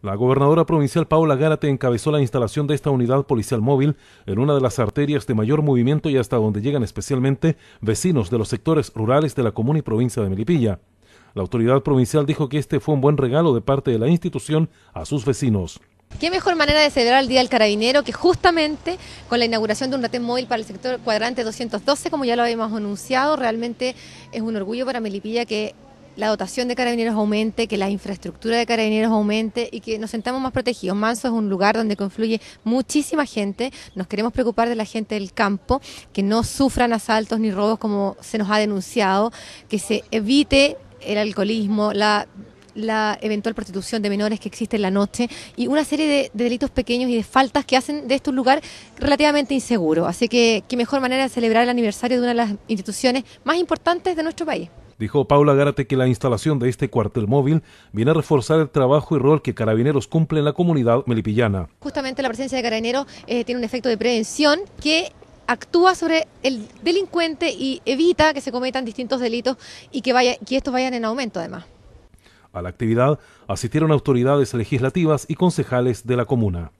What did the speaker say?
La gobernadora provincial Paula Gárate encabezó la instalación de esta unidad policial móvil en una de las arterias de mayor movimiento y hasta donde llegan especialmente vecinos de los sectores rurales de la comuna y provincia de Melipilla. La autoridad provincial dijo que este fue un buen regalo de parte de la institución a sus vecinos. ¿Qué mejor manera de celebrar el Día del Carabinero que justamente con la inauguración de un retén móvil para el sector cuadrante 212, como ya lo habíamos anunciado? Realmente es un orgullo para Melipilla que la dotación de carabineros aumente, que la infraestructura de carabineros aumente y que nos sentamos más protegidos. Manso es un lugar donde confluye muchísima gente. Nos queremos preocupar de la gente del campo, que no sufran asaltos ni robos como se nos ha denunciado, que se evite el alcoholismo, la eventual prostitución de menores que existe en la noche y una serie de, delitos pequeños y de faltas que hacen de este un lugar relativamente inseguro. Así que qué mejor manera de celebrar el aniversario de una de las instituciones más importantes de nuestro país. Dijo Paula Gárate que la instalación de este cuartel móvil viene a reforzar el trabajo y rol que Carabineros cumple en la comunidad melipillana. Justamente la presencia de Carabineros eh, tiene un efecto de prevención que actúa sobre el delincuente y evita que se cometan distintos delitos y que, vaya, que estos vayan en aumento además. A la actividad asistieron autoridades legislativas y concejales de la comuna.